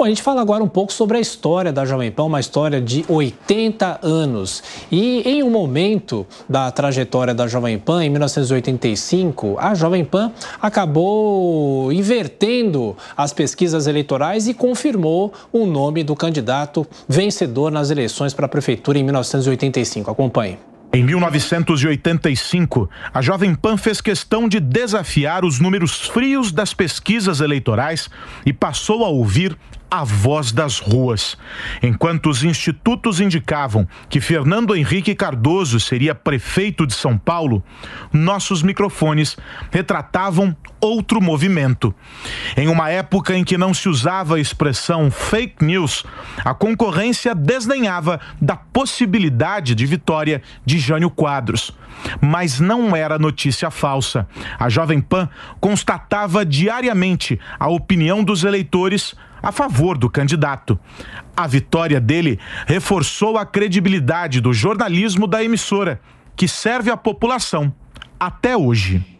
Bom, a gente fala agora um pouco sobre a história da Jovem Pan, uma história de 80 anos. E em um momento da trajetória da Jovem Pan, em 1985, a Jovem Pan acabou invertendo as pesquisas eleitorais e confirmou o nome do candidato vencedor nas eleições para a prefeitura em 1985. Acompanhe. Em 1985, a Jovem Pan fez questão de desafiar os números frios das pesquisas eleitorais e passou a ouvir a voz das ruas. Enquanto os institutos indicavam que Fernando Henrique Cardoso seria prefeito de São Paulo, nossos microfones retratavam outro movimento. Em uma época em que não se usava a expressão fake news, a concorrência desdenhava da possibilidade de vitória de Jânio Quadros. Mas não era notícia falsa. A Jovem Pan constatava diariamente a opinião dos eleitores a favor do candidato. A vitória dele reforçou a credibilidade do jornalismo da emissora, que serve à população até hoje.